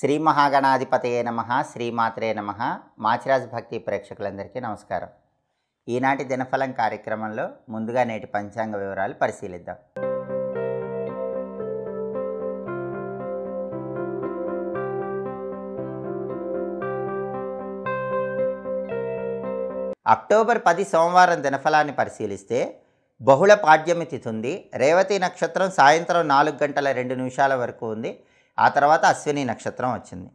శ్రీ మహాగణాధిపతయే నమ శ్రీమాత్రే నమ మాచిరాజ్ భక్తి ప్రేక్షకులందరికీ నమస్కారం ఈనాటి దినఫలం కార్యక్రమంలో ముందుగా నేటి పంచాంగ వివరాలు పరిశీలిద్దాం అక్టోబర్ పది సోమవారం దినఫలాన్ని పరిశీలిస్తే బహుళ పాడ్యమి తిథి ఉంది రేవతి నక్షత్రం సాయంత్రం నాలుగు గంటల రెండు నిమిషాల వరకు ఉంది ఆ తర్వాత అశ్విని నక్షత్రం వచ్చింది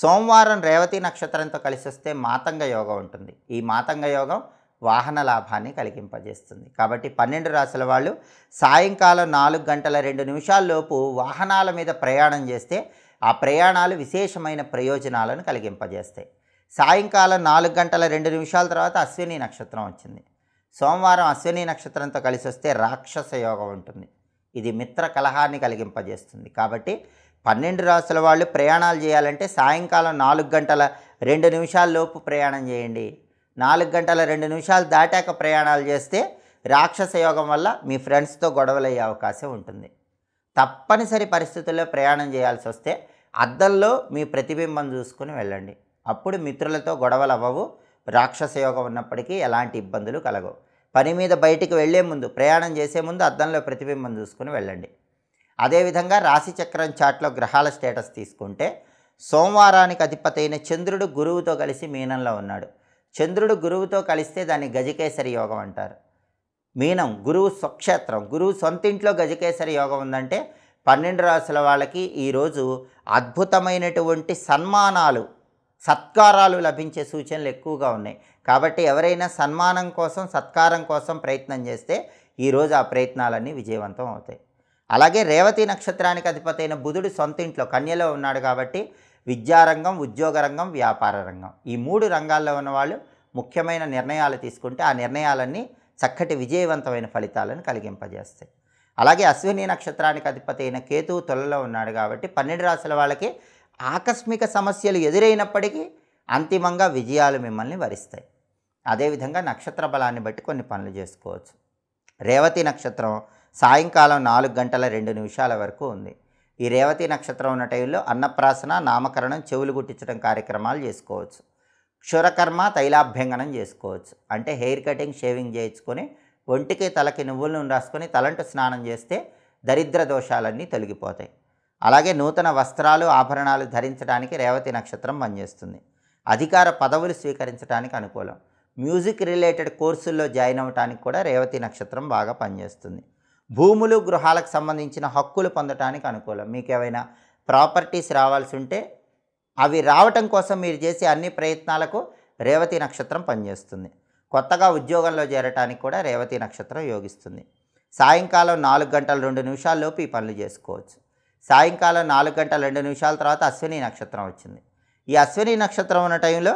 సోమవారం రేవతి నక్షత్రంతో కలిసి వస్తే మాతంగ యోగం ఉంటుంది ఈ మాతంగ యోగం వాహన లాభాన్ని కలిగింపజేస్తుంది కాబట్టి పన్నెండు రాసుల వాళ్ళు సాయంకాలం నాలుగు గంటల రెండు నిమిషాల్లోపు వాహనాల మీద ప్రయాణం చేస్తే ఆ ప్రయాణాలు విశేషమైన ప్రయోజనాలను కలిగింపజేస్తాయి సాయంకాలం నాలుగు గంటల రెండు నిమిషాల తర్వాత అశ్విని నక్షత్రం వచ్చింది సోమవారం అశ్విని నక్షత్రంతో కలిసి వస్తే రాక్షస యోగం ఉంటుంది ఇది మిత్ర కలహాన్ని కలిగింపజేస్తుంది కాబట్టి పన్నెండు రాసుల వాళ్ళు ప్రయాణాలు చేయాలంటే సాయంకాలం నాలుగు గంటల రెండు నిమిషాల లోపు ప్రయాణం చేయండి నాలుగు గంటల రెండు నిమిషాలు దాటాక ప్రయాణాలు చేస్తే రాక్షస యోగం వల్ల మీ ఫ్రెండ్స్తో గొడవలయ్యే అవకాశం ఉంటుంది తప్పనిసరి పరిస్థితుల్లో ప్రయాణం చేయాల్సి వస్తే అద్దంలో మీ ప్రతిబింబం చూసుకుని వెళ్ళండి అప్పుడు మిత్రులతో గొడవలు అవ్వవు రాక్షసయోగం ఉన్నప్పటికీ ఎలాంటి ఇబ్బందులు కలగవు పని మీద బయటికి వెళ్లే ముందు ప్రయాణం చేసే ముందు అద్దంలో ప్రతిబింబం చూసుకుని వెళ్ళండి అదేవిధంగా రాశిచక్రం చాట్లో గ్రహాల స్టేటస్ తీసుకుంటే సోమవారానికి అధిపతైన చంద్రుడు గురువుతో కలిసి మీనంలో ఉన్నాడు చంద్రుడు గురువుతో కలిస్తే దాన్ని గజకేసరి యోగం అంటారు మీనం గురువు స్వక్షేత్రం గురువు సొంతింట్లో గజకేసరి యోగం ఉందంటే పన్నెండు రాసుల వాళ్ళకి ఈరోజు అద్భుతమైనటువంటి సన్మానాలు సత్కారాలు లభించే సూచనలు ఎక్కువగా ఉన్నాయి కాబట్టి ఎవరైనా సన్మానం కోసం సత్కారం కోసం ప్రయత్నం చేస్తే ఈరోజు ఆ ప్రయత్నాలన్నీ విజయవంతం అవుతాయి అలాగే రేవతి నక్షత్రానికి అధిపతి అయిన బుధుడు సొంత ఇంట్లో కన్యలో ఉన్నాడు కాబట్టి విద్యారంగం ఉద్యోగ రంగం వ్యాపార రంగం ఈ మూడు రంగాల్లో ఉన్నవాళ్ళు ముఖ్యమైన నిర్ణయాలు తీసుకుంటే ఆ నిర్ణయాలన్నీ చక్కటి విజయవంతమైన ఫలితాలను కలిగింపజేస్తాయి అలాగే అశ్విని నక్షత్రానికి అధిపతి అయిన కేతువు తొలలో ఉన్నాడు కాబట్టి పన్నెండు రాసుల వాళ్ళకి ఆకస్మిక సమస్యలు ఎదురైనప్పటికీ అంతిమంగా విజయాలు మిమ్మల్ని వరిస్తాయి అదేవిధంగా నక్షత్ర బలాన్ని బట్టి కొన్ని పనులు చేసుకోవచ్చు రేవతి నక్షత్రం సాయంకాలం నాలుగు గంటల రెండు నిమిషాల వరకు ఉంది ఈ రేవతి నక్షత్రం ఉన్న టైంలో అన్నప్రాసన నామకరణం చెవులు గుట్టించడం కార్యక్రమాలు చేసుకోవచ్చు క్షురకర్మ తైలాభ్యంగనం చేసుకోవచ్చు అంటే హెయిర్ కటింగ్ షేవింగ్ చేయించుకొని ఒంటికి తలకి నువ్వుల నుండి రాసుకొని తలంటు స్నానం చేస్తే దరిద్ర దోషాలన్నీ తొలగిపోతాయి అలాగే నూతన వస్త్రాలు ఆభరణాలు ధరించడానికి రేవతి నక్షత్రం పనిచేస్తుంది అధికార పదవులు స్వీకరించడానికి అనుకూలం మ్యూజిక్ రిలేటెడ్ కోర్సుల్లో జాయిన్ అవ్వడానికి కూడా రేవతి నక్షత్రం బాగా పనిచేస్తుంది భూములు గృహాలకు సంబంధించిన హక్కులు పొందటానికి అనుకూలం మీకు ఏవైనా ప్రాపర్టీస్ రావాల్సి ఉంటే అవి రావటం కోసం మీరు చేసే అన్ని ప్రయత్నాలకు రేవతి నక్షత్రం పనిచేస్తుంది కొత్తగా ఉద్యోగంలో చేరటానికి కూడా రేవతి నక్షత్రం యోగిస్తుంది సాయంకాలం నాలుగు గంటల రెండు నిమిషాల్లోపు ఈ పనులు చేసుకోవచ్చు సాయంకాలం నాలుగు గంటల రెండు నిమిషాల తర్వాత అశ్విని నక్షత్రం వచ్చింది ఈ అశ్విని నక్షత్రం ఉన్న టైంలో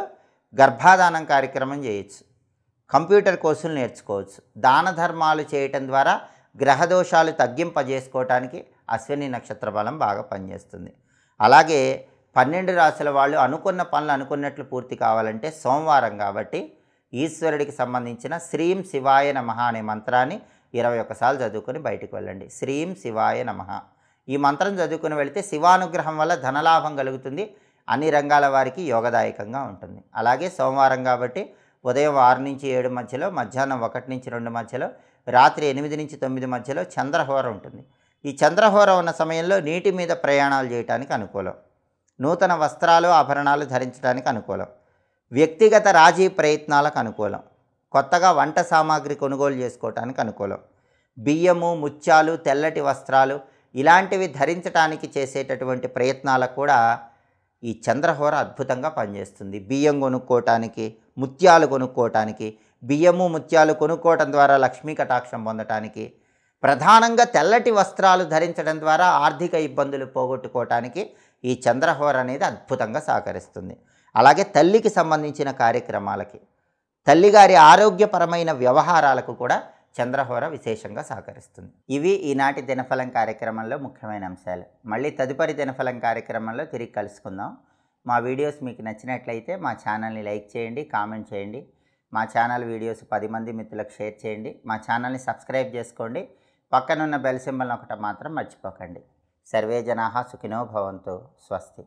గర్భాధానం కార్యక్రమం చేయొచ్చు కంప్యూటర్ కోర్సులు నేర్చుకోవచ్చు దాన ధర్మాలు చేయటం ద్వారా గ్రహదోషాలు తగ్గింపజేసుకోవటానికి అశ్విని నక్షత్ర బలం బాగా పనిచేస్తుంది అలాగే పన్నెండు రాశుల వాళ్ళు అనుకున్న పనులు అనుకున్నట్లు పూర్తి కావాలంటే సోమవారం కాబట్టి ఈశ్వరుడికి సంబంధించిన శ్రీం శివాయ నమ అనే మంత్రాన్ని ఇరవై ఒకసారి చదువుకొని బయటకు వెళ్ళండి శ్రీం శివాయ నమ ఈ మంత్రం చదువుకుని వెళితే శివానుగ్రహం వల్ల ధనలాభం కలుగుతుంది అన్ని రంగాల వారికి యోగదాయకంగా ఉంటుంది అలాగే సోమవారం కాబట్టి ఉదయం ఆరు నుంచి ఏడు మధ్యలో మధ్యాహ్నం ఒకటి నుంచి రెండు మధ్యలో రాత్రి ఎనిమిది నుంచి తొమ్మిది మధ్యలో చంద్రహోర ఉంటుంది ఈ చంద్రహోర ఉన్న సమయంలో నీటి మీద ప్రయాణాలు చేయడానికి అనుకూలం నూతన వస్త్రాలు ఆభరణాలు ధరించడానికి అనుకూలం వ్యక్తిగత రాజీ ప్రయత్నాలకు అనుకూలం కొత్తగా వంట సామాగ్రి కొనుగోలు చేసుకోవటానికి అనుకూలం బియ్యము ముత్యాలు తెల్లటి వస్త్రాలు ఇలాంటివి ధరించడానికి చేసేటటువంటి ప్రయత్నాలకు కూడా ఈ చంద్రహోర అద్భుతంగా పనిచేస్తుంది బియ్యం కొనుక్కోవటానికి ముత్యాలు కొనుక్కోవటానికి బియ్యము ముత్యాలు కొనుక్కోవటం ద్వారా లక్ష్మీ కటాక్షం పొందటానికి ప్రధానంగా తెల్లటి వస్త్రాలు ధరించడం ద్వారా ఆర్థిక ఇబ్బందులు పోగొట్టుకోవటానికి ఈ చంద్రహోర అనేది అద్భుతంగా సహకరిస్తుంది అలాగే తల్లికి సంబంధించిన కార్యక్రమాలకి తల్లిగారి ఆరోగ్యపరమైన వ్యవహారాలకు కూడా చంద్రహోర విశేషంగా సహకరిస్తుంది ఇవి ఈనాటి దినఫలం కార్యక్రమంలో ముఖ్యమైన అంశాలు మళ్ళీ తదుపరి దినఫలం కార్యక్రమంలో తిరిగి కలుసుకుందాం మా వీడియోస్ మీకు నచ్చినట్లయితే మా ఛానల్ని లైక్ చేయండి కామెంట్ చేయండి మా ఛానల్ వీడియోస్ పది మంది మిత్రులకు షేర్ చేయండి మా ఛానల్ని సబ్స్క్రైబ్ చేసుకోండి పక్కనున్న బెల్ సింబల్ ఒకటి మాత్రం మర్చిపోకండి సర్వే జనా సుఖినో స్వస్తి